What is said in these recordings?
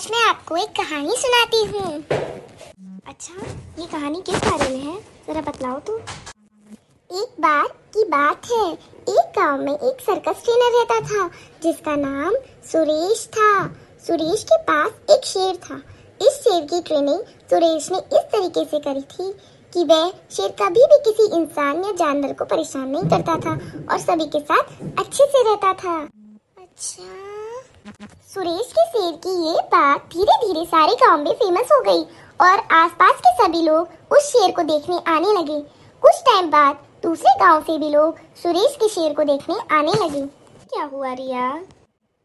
आज मैं आपको एक कहानी सुनाती हूँ अच्छा ये कहानी किस बारे में है जरा बतलाओ तू तो। एक बार की बात है एक गांव में एक सर्कस ट्रेनर रहता था जिसका नाम सुरेश था सुरेश के पास एक शेर था इस शेर की ट्रेनिंग सुरेश ने इस तरीके से करी थी कि वह शेर कभी भी किसी इंसान या जानवर को परेशान नहीं करता था और सभी के साथ अच्छे से रहता था अच्छा सुरेश के शेर की ये बात धीरे धीरे सारे गांव में फेमस हो गई और आसपास के सभी लोग उस शेर को देखने आने लगे कुछ टाइम बाद दूसरे गांव से भी लोग सुरेश के शेर को देखने आने लगे क्या हुआ रिया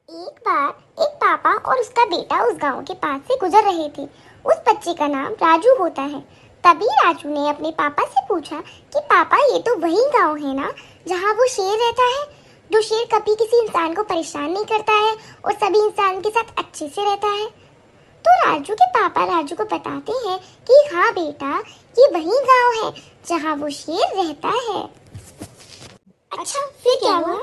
एक बार एक पापा और उसका बेटा उस गांव के पास से गुजर रहे थे उस बच्चे का नाम राजू होता है तभी राजू ने अपने पापा से पूछा कि पापा ये तो वही गांव है ना जहाँ वो शेर रहता है जो शेर कभी किसी इंसान को परेशान नहीं करता है और सभी इंसान के साथ अच्छे से रहता है तो राजू के पापा राजू को बताते हैं कि हाँ बेटा ये वही गांव है जहाँ वो शेर रहता है अच्छा फिर क्या हुआ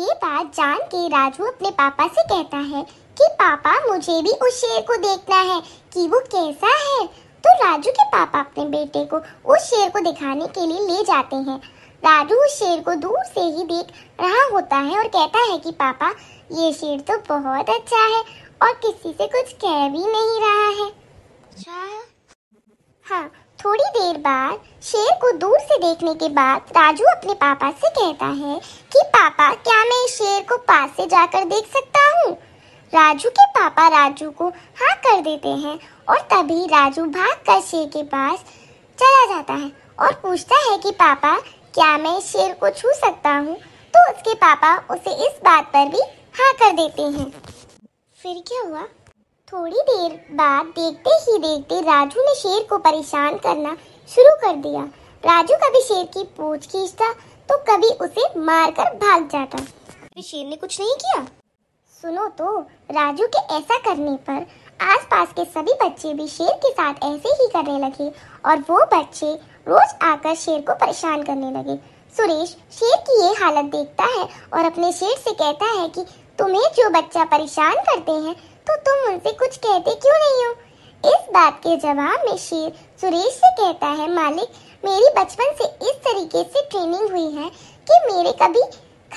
ये बात जान के राजू अपने पापा से कहता है कि पापा मुझे भी उस शेर को देखना है कि वो कैसा है तो राजू के पापा अपने बेटे को उस शेर को दिखाने के लिए ले जाते हैं राजू शेर को दूर से ही देख रहा होता है और कहता है कि पापा ये शेर तो बहुत अच्छा है और किसी से कुछ कह भी नहीं रहा है अच्छा। हाँ थोड़ी देर बाद शेर को दूर से देखने के बाद राजू अपने पापा से कहता है कि पापा क्या मैं इस शेर को पास से जाकर देख सकता हूँ राजू के पापा राजू को हाँ कर देते हैं और तभी राजू भाग कर शेर के पास चला जाता है और पूछता है कि पापा क्या मैं शेर को छू सकता हूँ तो उसके पापा उसे इस बात पर भी हाँ कर देते हैं फिर क्या हुआ थोड़ी देर बाद देखते ही देखते राजू ने शेर को परेशान करना शुरू कर दिया राजू कभी शेर की पूछ खींचता तो कभी उसे मार कर भाग जाता शेर ने कुछ नहीं किया सुनो तो राजू के ऐसा करने पर आसपास के सभी बच्चे भी शेर के साथ ऐसे ही करने लगे और वो बच्चे रोज आकर शेर को परेशान करने लगे सुरेश शेर की ये हालत देखता है और अपने शेर से कहता है कि तुम्हें जो बच्चा परेशान करते हैं तो तुम उनसे कुछ कहते क्यों नहीं हो इस बात के जवाब में शेर सुरेश से कहता है मालिक मेरी बचपन से इस तरीके से ट्रेनिंग हुई है कि मेरे कभी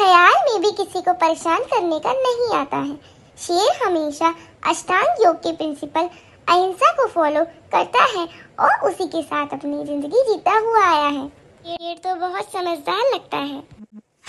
ख्याल में भी किसी को परेशान करने का नहीं आता है शेर हमेशा अष्टांग योग के प्रिंसिपल अहिंसा को फॉलो करता है और उसी के साथ अपनी जिंदगी जीता हुआ आया है शेर तो बहुत समझदार लगता है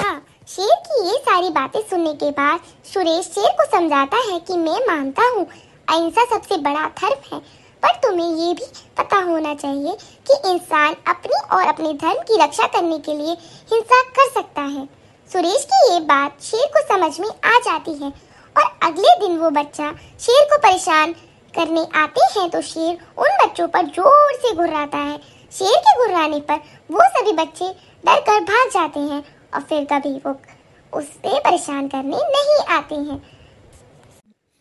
हाँ शेर की ये सारी बातें सुनने के बाद सुरेश शेर को समझाता है कि मैं मानता हूँ अहिंसा सबसे बड़ा धर्म है पर तुम्हें ये भी पता होना चाहिए कि इंसान अपनी और अपने धर्म की रक्षा करने के लिए हिंसा कर सकता है सुरेश की ये बात शेर को समझ में आ जाती है और अगले दिन वो बच्चा शेर को परेशान करने आते हैं तो शेर उन बच्चों पर जोर से घुर्राता है शेर के घुर्राने पर वो सभी बच्चे डर कर भाग जाते हैं और फिर कभी वो उससे परेशान करने नहीं आते हैं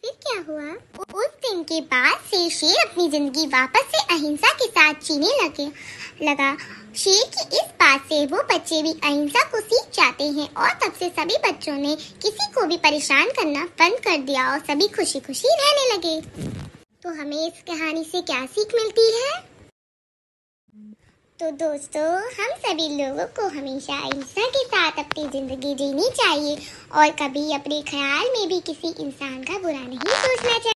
फिर क्या हुआ उस दिन के बाद से शेर अपनी जिंदगी वापस से अहिंसा के साथ जीने लगे लगा शेर की इस बात से वो बच्चे भी अहिंसा को सीख जाते हैं और तब से सभी बच्चों ने किसी को भी परेशान करना बंद कर दिया और सभी खुशी खुशी रहने लगे तो हमें इस कहानी से क्या सीख मिलती है तो दोस्तों हम सभी लोगों को हमेशा अहिंसा के साथ अपनी ज़िंदगी जीनी चाहिए और कभी अपने ख्याल में भी किसी इंसान का बुरा नहीं सोचना चाहिए